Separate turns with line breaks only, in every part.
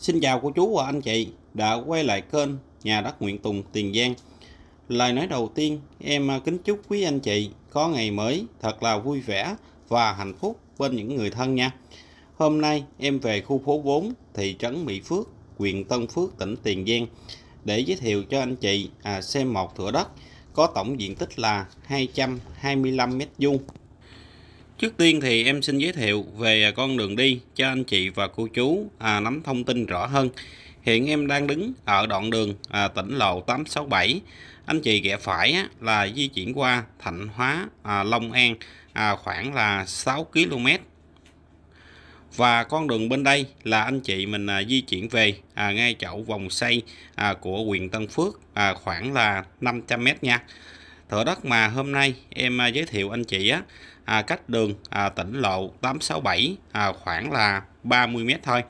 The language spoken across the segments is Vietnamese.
Xin chào cô chú và anh chị đã quay lại kênh Nhà đất Nguyện Tùng Tiền Giang. Lời nói đầu tiên, em à, kính chúc quý anh chị có ngày mới thật là vui vẻ và hạnh phúc bên những người thân nha. Hôm nay em về khu phố 4, thị trấn Mỹ Phước, huyện Tân Phước, tỉnh Tiền Giang để giới thiệu cho anh chị à, xem một thửa đất có tổng diện tích là 225 m vuông Trước tiên thì em xin giới thiệu về con đường đi cho anh chị và cô chú à, nắm thông tin rõ hơn. Hiện em đang đứng ở đoạn đường à, tỉnh lộ 867. Anh chị rẽ phải á, là di chuyển qua Thạnh Hóa, à, Long An à, khoảng là 6 km. Và con đường bên đây là anh chị mình à, di chuyển về à, ngay chỗ vòng xây à, của huyện Tân Phước à, khoảng là 500m nha thửa đất mà hôm nay em à, giới thiệu anh chị á à, cách đường à, tỉnh lộ 867 à, khoảng là 30 mét thôi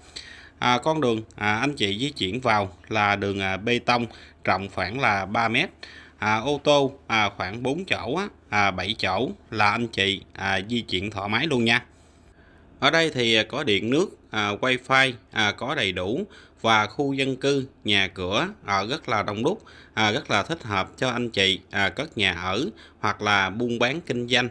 con đường anh chị di chuyển vào là đường bê tông rộng khoảng là 3 mét ô tô khoảng 4 chỗ á, à, 7 chỗ là anh chị di chuyển thoải mái luôn nha ở đây thì à, có điện nước, à, wifi à, có đầy đủ và khu dân cư, nhà cửa à, rất là đông đúc, à, rất là thích hợp cho anh chị à, cất nhà ở hoặc là buôn bán kinh doanh.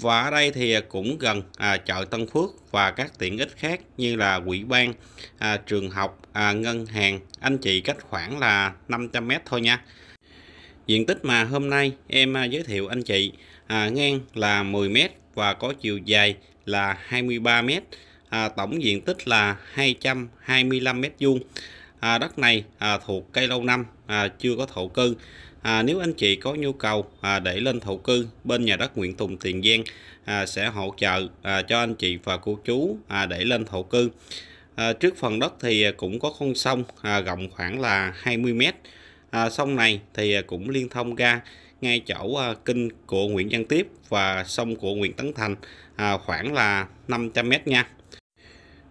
Và ở đây thì à, cũng gần à, chợ Tân Phước và các tiện ích khác như là quỹ ban, à, trường học, à, ngân hàng. Anh chị cách khoảng là 500m thôi nha. Diện tích mà hôm nay em à, giới thiệu anh chị à, ngang là 10m và có chiều dài là 23 m, à, tổng diện tích là 225 m vuông. À, đất này à, thuộc cây lâu năm à, chưa có thổ cư. À, nếu anh chị có nhu cầu à, để lên thổ cư bên nhà đất Nguyễn Tùng Tiền Giang à, sẽ hỗ trợ à, cho anh chị và cô chú à, để lên thổ cư. À, trước phần đất thì cũng có con sông à, rộng khoảng là 20 m. À, sông này thì cũng liên thông ra ngay chỗ à, kinh của Nguyễn Văn Tiếp và sông của Nguyễn Tấn Thành à, khoảng là 500 mét nha.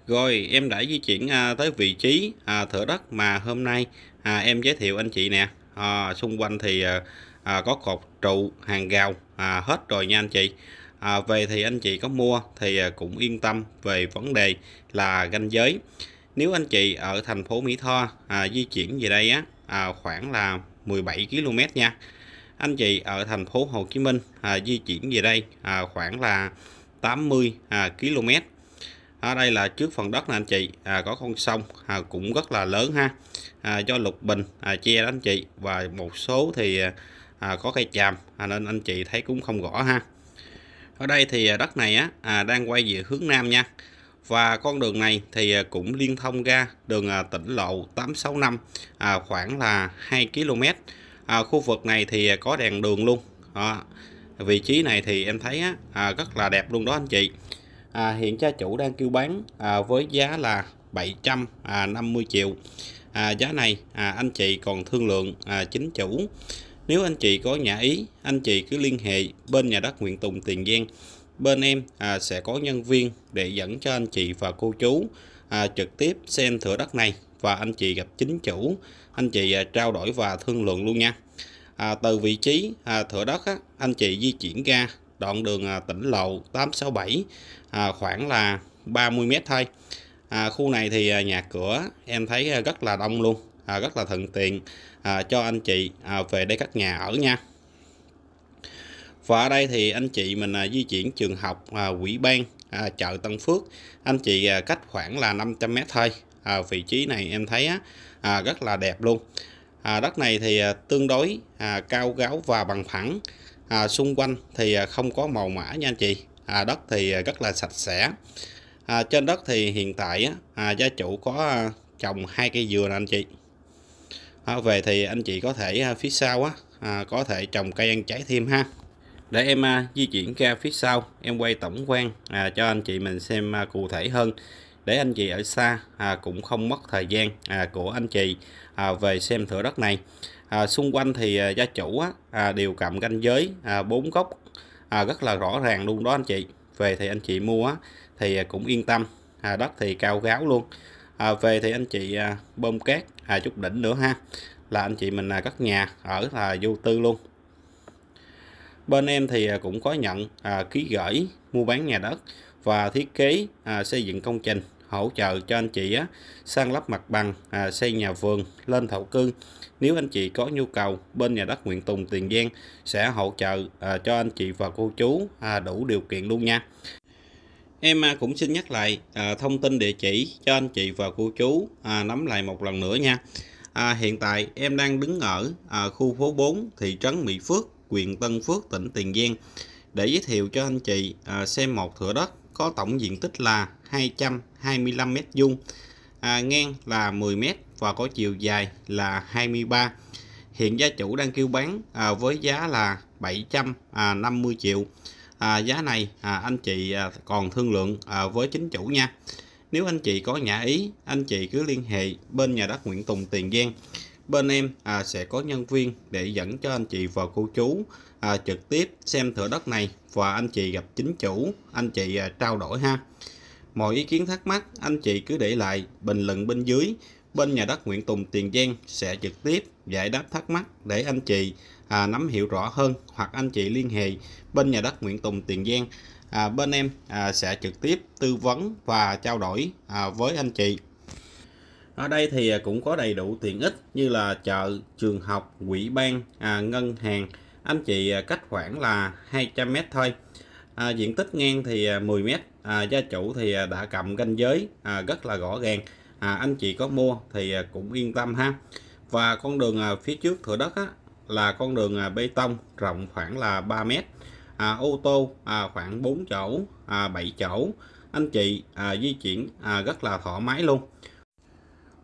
Rồi em đã di chuyển à, tới vị trí à, thửa đất mà hôm nay em giới thiệu anh chị nè. xung quanh thì có cột trụ hàng rào hết rồi nha anh chị. về thì anh chị có mua thì cũng yên tâm về vấn đề là ranh giới. Nếu anh chị ở thành phố Mỹ Tho di chuyển về đây á khoảng là 17 km nha anh chị ở thành phố Hồ Chí Minh à, di chuyển về đây à, khoảng là 80 à, km ở à, đây là trước phần đất nè anh chị à, có con sông à, cũng rất là lớn ha à, do lục bình à, che đó anh chị và một số thì à, có cây tràm à, nên anh chị thấy cũng không rõ ha ở đây thì à, đất này á à, đang quay về hướng nam nha và con đường này thì à, cũng liên thông ra đường tỉnh lộ 865 à, khoảng là 2 km à, khu vực này thì có đèn đường luôn à, vị trí này thì em thấy á, à, rất là đẹp luôn đó anh chị à, hiện gia chủ đang kêu bán à, với giá là 750 à, triệu à, giá này à, anh chị còn thương lượng à, chính chủ nếu anh chị có nhà ý anh chị cứ liên hệ bên nhà đất Nguyễn Tùng Tiền Giang bên em à, sẽ có nhân viên để dẫn cho anh chị và cô chú à, trực tiếp xem thửa đất này và anh chị gặp chính chủ anh chị à, trao đổi và thương lượng luôn nha à, từ vị trí à, thửa đất á, anh chị di chuyển ra đoạn đường à, tỉnh lộ 867 à, khoảng là 30 mét thôi à, khu này thì à, nhà cửa em thấy à, rất là đông luôn à, rất là thuận tiện à, cho anh chị à, về đây các nhà ở nha và ở đây thì anh chị mình à, di chuyển trường học à, quỹ ban à, chợ Tân Phước anh chị à, cách khoảng là 500m thôi à, vị trí này em thấy á, à, rất là đẹp luôn à, đất này thì à, tương đối à, cao gáo và bằng phẳng à, xung quanh thì à, không có màu mã nha anh chị à, đất thì à, rất là sạch sẽ à, trên đất thì hiện tại á, à, gia chủ có trồng hai cây dừa nè anh chị à, về thì anh chị có thể à, phía sau á à, có thể trồng cây ăn trái thêm ha để em à, di chuyển ra phía sau em quay tổng quan à, cho anh chị mình xem à, cụ thể hơn để anh chị ở xa à, cũng không mất thời gian à, của anh chị à, về xem thửa đất này à, xung quanh thì à, gia chủ á, à, đều cạm ranh giới à, bốn góc à, rất là rõ ràng luôn đó anh chị về thì anh chị mua á, thì à, cũng yên tâm à, đất thì cao gáo luôn à, về thì anh chị à, bơm cát à, chút đỉnh nữa ha là anh chị mình là cất nhà ở là vô tư luôn bên em thì à, cũng có nhận à, ký gửi mua bán nhà đất và thiết kế à, xây dựng công trình hỗ trợ cho anh chị á, sang lắp mặt bằng à, xây nhà vườn lên thổ cư nếu anh chị có nhu cầu bên nhà đất Nguyễn Tùng Tiền Giang sẽ hỗ trợ à, cho anh chị và cô chú à, đủ điều kiện luôn nha Em à, cũng xin nhắc lại à, thông tin địa chỉ cho anh chị và cô chú à, nắm lại một lần nữa nha. À, hiện tại em đang đứng ở à, khu phố 4 thị trấn Mỹ Phước, huyện Tân Phước, tỉnh Tiền Giang để giới thiệu cho anh chị à, xem một thửa đất có tổng diện tích là 225 mét vuông à, ngang là 10 mét và có chiều dài là 23 hiện gia chủ đang kêu bán à, với giá là 750 triệu à, giá này à, anh chị à, còn thương lượng à, với chính chủ nha nếu anh chị có nhà ý anh chị cứ liên hệ bên nhà đất Nguyễn Tùng Tiền Giang bên em à, sẽ có nhân viên để dẫn cho anh chị vào cô chú à, trực tiếp xem thửa đất này và anh chị gặp chính chủ anh chị à, trao đổi ha mọi ý kiến thắc mắc anh chị cứ để lại bình luận bên dưới bên nhà đất Nguyễn Tùng Tiền Giang sẽ trực tiếp giải đáp thắc mắc để anh chị à, nắm hiểu rõ hơn hoặc anh chị liên hệ bên nhà đất Nguyễn Tùng Tiền Giang à, bên em à, sẽ trực tiếp tư vấn và trao đổi à, với anh chị ở đây thì à, cũng có đầy đủ tiện ích như là chợ trường học quỹ ban à, ngân hàng anh chị à, cách khoảng là 200 mét thôi à, diện tích ngang thì 10 à, mét à, gia chủ thì đã cầm ranh giới à, rất là rõ ràng à, anh chị có mua thì cũng yên tâm ha và con đường phía trước thửa đất á, là con đường bê tông rộng khoảng là 3 mét à, ô tô à, khoảng 4 chỗ à, 7 chỗ anh chị à, di chuyển à, rất là thoải mái luôn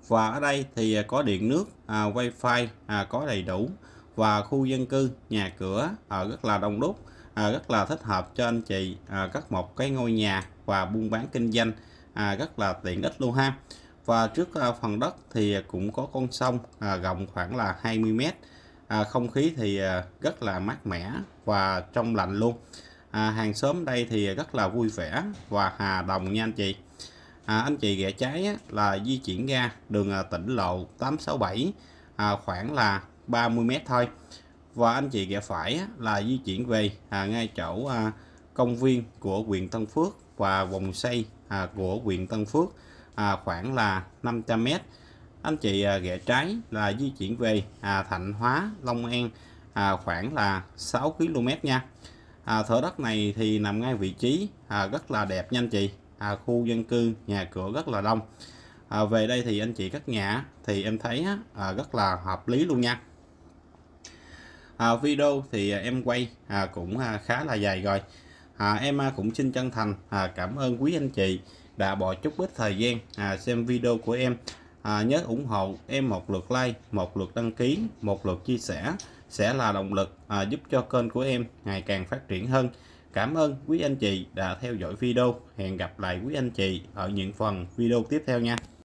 và ở đây thì à, có điện nước à, wifi à, có đầy đủ và khu dân cư nhà cửa à, rất là đông đúc à, rất là thích hợp cho anh chị à, các một cái ngôi nhà và buôn bán kinh doanh à, rất là tiện ích luôn ha và trước à, phần đất thì cũng có con sông à, rộng khoảng là 20 mét à, không khí thì à, rất là mát mẻ và trong lành luôn à, hàng xóm đây thì rất là vui vẻ và hà đồng nha anh chị à, anh chị ghẻ trái á, là di chuyển ra đường à, tỉnh lộ 867 à, khoảng là 30m thôi và anh chị ghẻ phải á, là di chuyển về à, ngay chỗ à, công viên của huyện Tân Phước và vòng xây à, của huyện Tân Phước à, khoảng là 500m anh chị à, ghẻ trái là di chuyển về à, Thạnh Hóa Long An à, khoảng là 6 km nha à, thửa đất này thì nằm ngay vị trí à, rất là đẹp nha anh chị à, khu dân cư nhà cửa rất là đông à, về đây thì anh chị cất nhà thì em thấy à, rất là hợp lý luôn nha à, video thì à, em quay à, cũng à, khá là dài rồi à, em à, cũng xin chân thành à, cảm ơn quý anh chị đã bỏ chút ít thời gian à, xem video của em à, nhớ ủng hộ em một lượt like một lượt đăng ký một lượt chia sẻ sẽ là động lực à, giúp cho kênh của em ngày càng phát triển hơn Cảm ơn quý anh chị đã theo dõi video. Hẹn gặp lại quý anh chị ở những phần video tiếp theo nha.